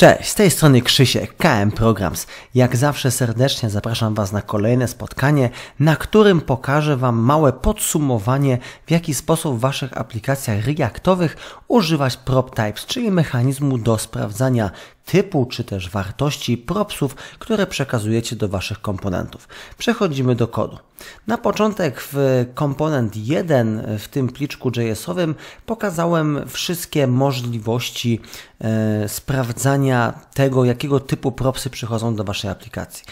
Cześć, z tej strony Krzysiek, KM Programs. Jak zawsze serdecznie zapraszam Was na kolejne spotkanie, na którym pokażę Wam małe podsumowanie, w jaki sposób w Waszych aplikacjach Reactowych używać prop types, czyli mechanizmu do sprawdzania typu czy też wartości propsów, które przekazujecie do Waszych komponentów. Przechodzimy do kodu. Na początek w komponent 1 w tym pliczku JS-owym pokazałem wszystkie możliwości e, sprawdzania tego, jakiego typu propsy przychodzą do Waszej aplikacji.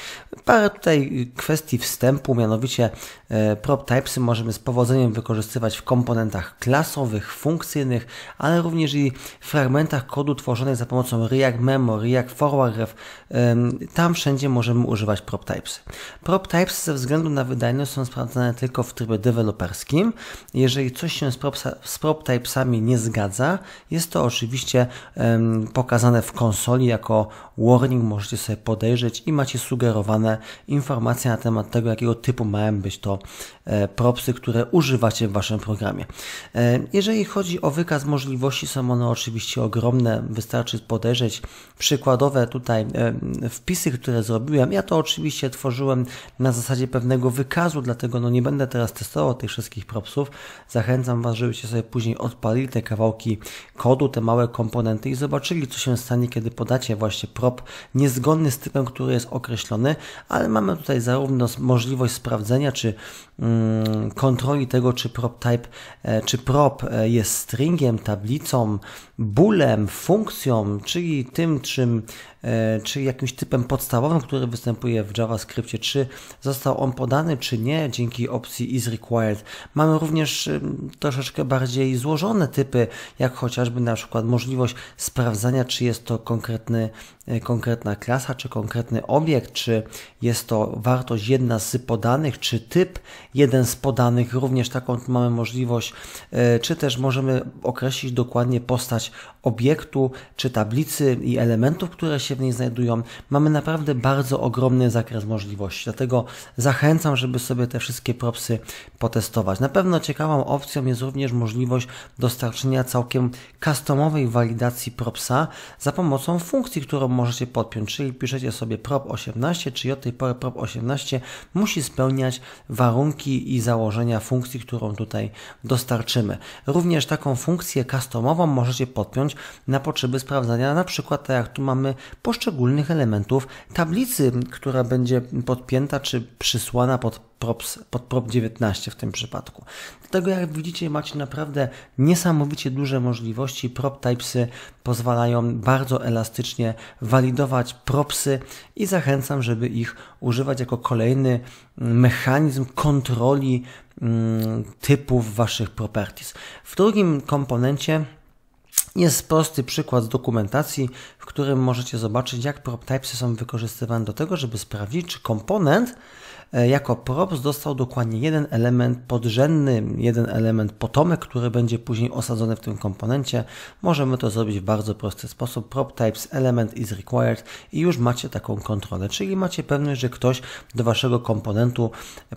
Parę tutaj kwestii wstępu, mianowicie e, prop typesy możemy z powodzeniem wykorzystywać w komponentach klasowych, funkcyjnych, ale również i fragmentach kodu tworzonych za pomocą React Memory, React Forward Ref. tam wszędzie możemy używać prop typesy. Prop types ze względu na wydajność są sprawdzane tylko w trybie deweloperskim. Jeżeli coś się z, prop, z PropTypesami nie zgadza, jest to oczywiście um, pokazane w konsoli jako warning, możecie sobie podejrzeć i macie sugerowane informacje na temat tego, jakiego typu mają być to e, propsy, które używacie w Waszym programie. E, jeżeli chodzi o wykaz możliwości, są one oczywiście ogromne, wystarczy podejrzeć przykładowe tutaj e, wpisy, które zrobiłem. Ja to oczywiście tworzyłem na zasadzie pewnego wykazu, propsów, dlatego no nie będę teraz testował tych wszystkich propsów. Zachęcam Was, żebyście sobie później odpalili te kawałki kodu, te małe komponenty i zobaczyli, co się stanie, kiedy podacie właśnie prop niezgodny z typem, który jest określony, ale mamy tutaj zarówno możliwość sprawdzenia, czy mm, kontroli tego, czy prop type, e, czy prop e, jest stringiem, tablicą, bólem, funkcją, czyli tym, czym, e, czy jakimś typem podstawowym, który występuje w JavaScriptie, czy został on podany, czy nie, dzięki opcji is required. Mamy również y, troszeczkę bardziej złożone typy, jak chociażby na przykład możliwość sprawdzania, czy jest to konkretny, y, konkretna klasa, czy konkretny obiekt, czy jest to wartość jedna z podanych, czy typ jeden z podanych, również taką mamy możliwość, y, czy też możemy określić dokładnie postać obiektu, czy tablicy i elementów, które się w niej znajdują. Mamy naprawdę bardzo ogromny zakres możliwości, dlatego zachęcam, żeby sobie te wszystkie propsy potestować. Na pewno ciekawą opcją jest również możliwość dostarczenia całkiem customowej walidacji propsa za pomocą funkcji, którą możecie podpiąć, czyli piszecie sobie prop 18, czyli od tej pory prop 18 musi spełniać warunki i założenia funkcji, którą tutaj dostarczymy. Również taką funkcję customową możecie podpiąć na potrzeby sprawdzania, na przykład tak jak tu mamy poszczególnych elementów tablicy, która będzie podpięta czy przysłana pod props, pod prop 19 w tym przypadku. Dlatego jak widzicie macie naprawdę niesamowicie duże możliwości. Prop typesy pozwalają bardzo elastycznie walidować propsy i zachęcam, żeby ich używać jako kolejny mechanizm kontroli mm, typów waszych properties. W drugim komponencie jest prosty przykład z dokumentacji, w którym możecie zobaczyć, jak prop typesy są wykorzystywane do tego, żeby sprawdzić, czy komponent E, jako props dostał dokładnie jeden element podrzędny, jeden element potomek, który będzie później osadzony w tym komponencie. Możemy to zrobić w bardzo prosty sposób. Prop types element is required i już macie taką kontrolę, czyli macie pewność, że ktoś do waszego komponentu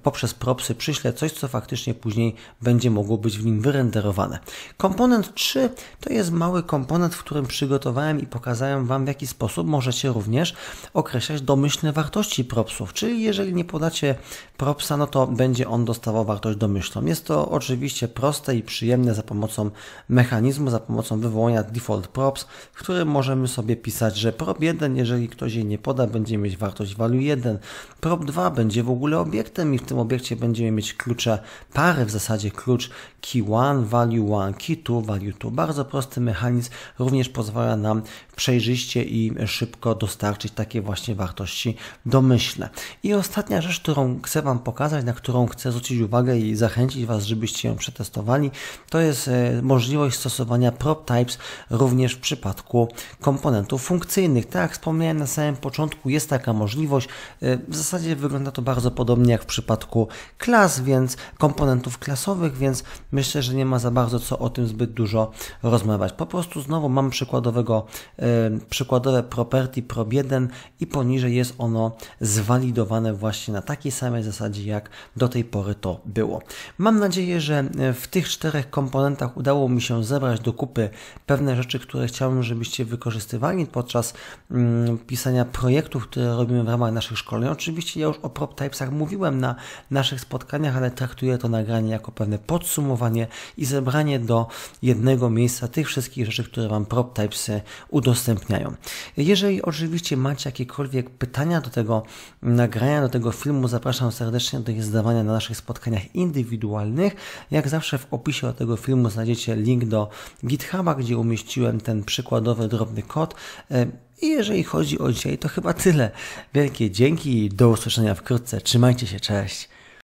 poprzez propsy przyśle coś, co faktycznie później będzie mogło być w nim wyrenderowane. Komponent 3 to jest mały komponent, w którym przygotowałem i pokazałem Wam, w jaki sposób możecie również określać domyślne wartości propsów, czyli jeżeli nie podacie macie propsa, no to będzie on dostawał wartość domyślną. Jest to oczywiście proste i przyjemne za pomocą mechanizmu, za pomocą wywołania default props, w którym możemy sobie pisać, że prop 1, jeżeli ktoś jej nie poda, będzie mieć wartość value 1. Prop 2 będzie w ogóle obiektem i w tym obiekcie będziemy mieć klucze pary, w zasadzie klucz key1, value 1, key2, value 2. Bardzo prosty mechanizm również pozwala nam przejrzyście i szybko dostarczyć takie właśnie wartości domyślne. I ostatnia rzecz, to którą chcę Wam pokazać, na którą chcę zwrócić uwagę i zachęcić Was, żebyście ją przetestowali, to jest e, możliwość stosowania prop types również w przypadku komponentów funkcyjnych. Tak jak wspomniałem na samym początku, jest taka możliwość. E, w zasadzie wygląda to bardzo podobnie jak w przypadku klas, więc komponentów klasowych, więc myślę, że nie ma za bardzo co o tym zbyt dużo rozmawiać. Po prostu znowu mam przykładowego, e, przykładowe property prop1 i poniżej jest ono zwalidowane właśnie na takie takiej samej zasadzie, jak do tej pory to było. Mam nadzieję, że e, w tych czterech komponentach udało mi się zebrać do kupy pewne rzeczy, które chciałbym, żebyście wykorzystywali podczas mm, pisania projektów, które robimy w ramach naszych szkoleń. Oczywiście ja już o PropTypesach mówiłem na naszych spotkaniach, ale traktuję to nagranie jako pewne podsumowanie i zebranie do jednego miejsca tych wszystkich rzeczy, które Wam PropTypesy udostępniają. Jeżeli oczywiście macie jakiekolwiek pytania do tego nagrania, do tego filmu, zapraszam serdecznie do ich zdawania na naszych spotkaniach indywidualnych. Jak zawsze w opisie tego filmu znajdziecie link do GitHuba, gdzie umieściłem ten przykładowy drobny kod. E, I jeżeli chodzi o dzisiaj, to chyba tyle. Wielkie dzięki i do usłyszenia wkrótce. Trzymajcie się, cześć!